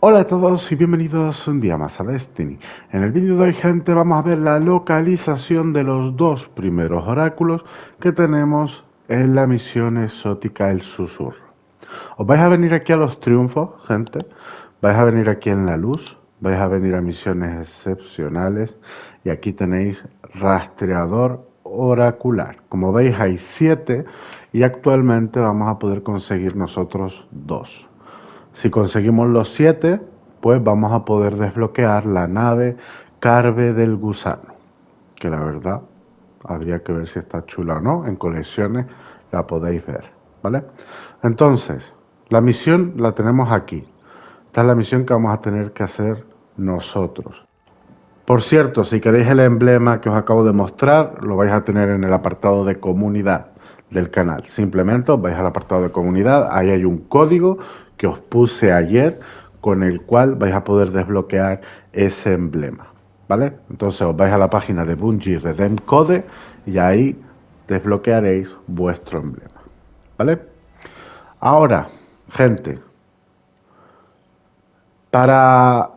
Hola a todos y bienvenidos un día más a Destiny. En el vídeo de hoy gente vamos a ver la localización de los dos primeros oráculos que tenemos en la misión exótica El Susurro. Os vais a venir aquí a los triunfos, gente. Vais a venir aquí en la luz. Vais a venir a misiones excepcionales. Y aquí tenéis rastreador oracular. Como veis hay siete y actualmente vamos a poder conseguir nosotros dos. Si conseguimos los 7, pues vamos a poder desbloquear la nave Carve del Gusano, que la verdad habría que ver si está chula o no. En colecciones la podéis ver, ¿vale? Entonces, la misión la tenemos aquí. Esta es la misión que vamos a tener que hacer nosotros. Por cierto, si queréis el emblema que os acabo de mostrar, lo vais a tener en el apartado de comunidad del canal. Simplemente os vais al apartado de comunidad, ahí hay un código que os puse ayer con el cual vais a poder desbloquear ese emblema. ¿Vale? Entonces os vais a la página de Bungie Redem Code y ahí desbloquearéis vuestro emblema. ¿Vale? Ahora, gente, para,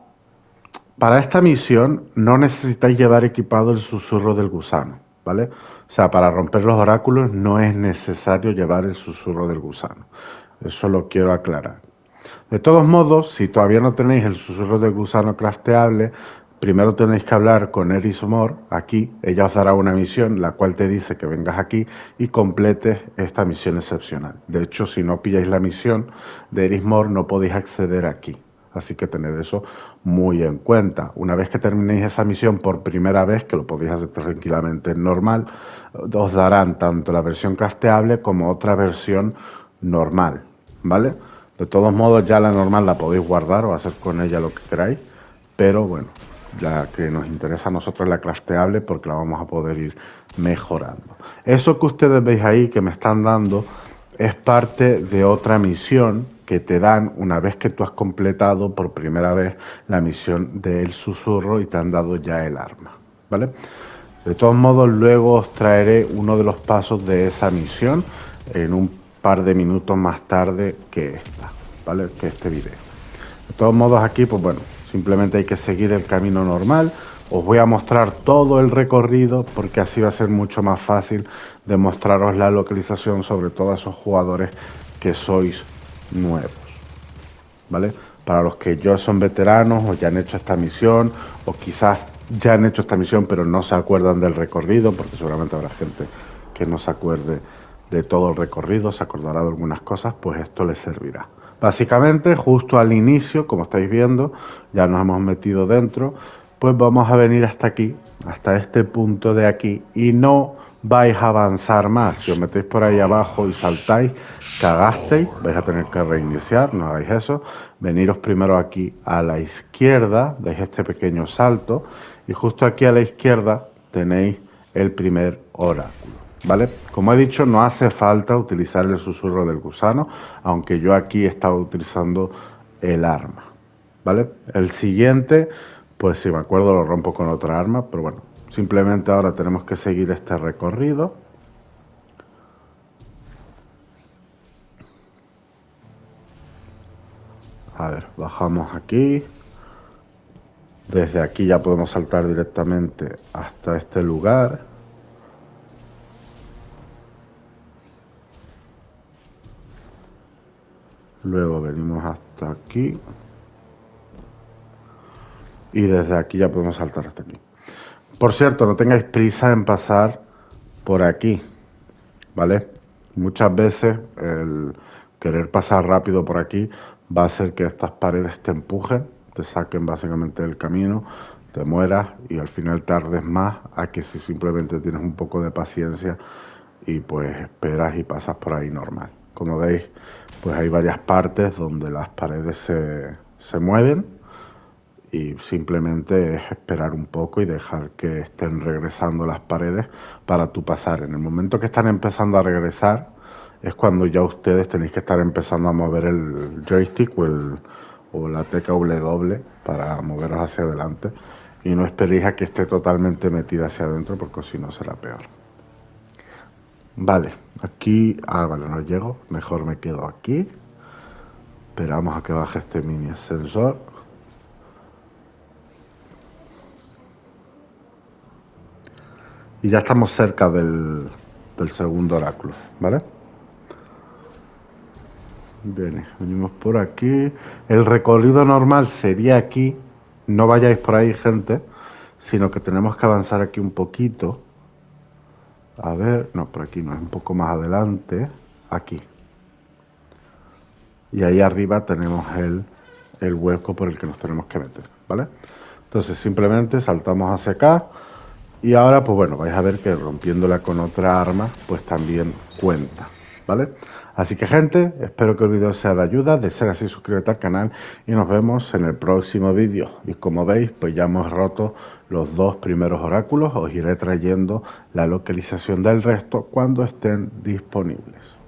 para esta misión no necesitáis llevar equipado el susurro del gusano. ¿vale? O sea, para romper los oráculos no es necesario llevar el susurro del gusano. Eso lo quiero aclarar. De todos modos, si todavía no tenéis el susurro del gusano crafteable, primero tenéis que hablar con Eris Moore. aquí. Ella os dará una misión, la cual te dice que vengas aquí y completes esta misión excepcional. De hecho, si no pilláis la misión de Eris Moore no podéis acceder aquí. Así que tened eso muy en cuenta. Una vez que terminéis esa misión por primera vez, que lo podéis hacer tranquilamente normal, os darán tanto la versión crafteable como otra versión normal, ¿vale? De todos modos, ya la normal la podéis guardar o hacer con ella lo que queráis, pero bueno, la que nos interesa a nosotros es la crafteable porque la vamos a poder ir mejorando. Eso que ustedes veis ahí que me están dando es parte de otra misión que te dan una vez que tú has completado por primera vez la misión del susurro y te han dado ya el arma. ¿Vale? De todos modos, luego os traeré uno de los pasos de esa misión en un par de minutos más tarde que esta, ¿vale? Que este vídeo De todos modos, aquí, pues bueno, simplemente hay que seguir el camino normal. Os voy a mostrar todo el recorrido porque así va a ser mucho más fácil demostraros la localización, sobre todo a esos jugadores que sois nuevos, ¿vale? Para los que ya son veteranos o ya han hecho esta misión o quizás ya han hecho esta misión pero no se acuerdan del recorrido, porque seguramente habrá gente que no se acuerde de todo el recorrido, se acordará de algunas cosas, pues esto les servirá. Básicamente, justo al inicio, como estáis viendo, ya nos hemos metido dentro, pues vamos a venir hasta aquí, hasta este punto de aquí, y no vais a avanzar más. Si os metéis por ahí abajo y saltáis, cagasteis, vais a tener que reiniciar, no hagáis eso. Veniros primero aquí a la izquierda, deis este pequeño salto y justo aquí a la izquierda tenéis el primer oráculo. ¿Vale? Como he dicho, no hace falta utilizar el susurro del gusano, aunque yo aquí estaba utilizando el arma. ¿Vale? El siguiente, pues si me acuerdo lo rompo con otra arma, pero bueno, Simplemente ahora tenemos que seguir este recorrido. A ver, bajamos aquí. Desde aquí ya podemos saltar directamente hasta este lugar. Luego venimos hasta aquí. Y desde aquí ya podemos saltar hasta aquí. Por cierto, no tengáis prisa en pasar por aquí, ¿vale? Muchas veces el querer pasar rápido por aquí va a hacer que estas paredes te empujen, te saquen básicamente del camino, te mueras y al final tardes más a que si simplemente tienes un poco de paciencia y pues esperas y pasas por ahí normal. Como veis, pues hay varias partes donde las paredes se, se mueven y simplemente es esperar un poco y dejar que estén regresando las paredes para tu pasar. En el momento que están empezando a regresar es cuando ya ustedes tenéis que estar empezando a mover el joystick o, o la tecla W para moveros hacia adelante y no esperéis a que esté totalmente metida hacia adentro porque si no será peor. Vale, aquí... Ah, vale, no llego. Mejor me quedo aquí. Esperamos a que baje este mini ascensor. Y ya estamos cerca del, segundo oráculo, ¿vale? Bien, venimos por aquí. El recorrido normal sería aquí. No vayáis por ahí, gente. Sino que tenemos que avanzar aquí un poquito. A ver, no, por aquí no, es un poco más adelante. Aquí. Y ahí arriba tenemos el, el hueco por el que nos tenemos que meter, ¿vale? Entonces simplemente saltamos hacia acá. Y ahora, pues bueno, vais a ver que rompiéndola con otra arma, pues también cuenta, ¿vale? Así que gente, espero que el vídeo sea de ayuda, de ser así suscríbete al canal y nos vemos en el próximo vídeo. Y como veis, pues ya hemos roto los dos primeros oráculos, os iré trayendo la localización del resto cuando estén disponibles.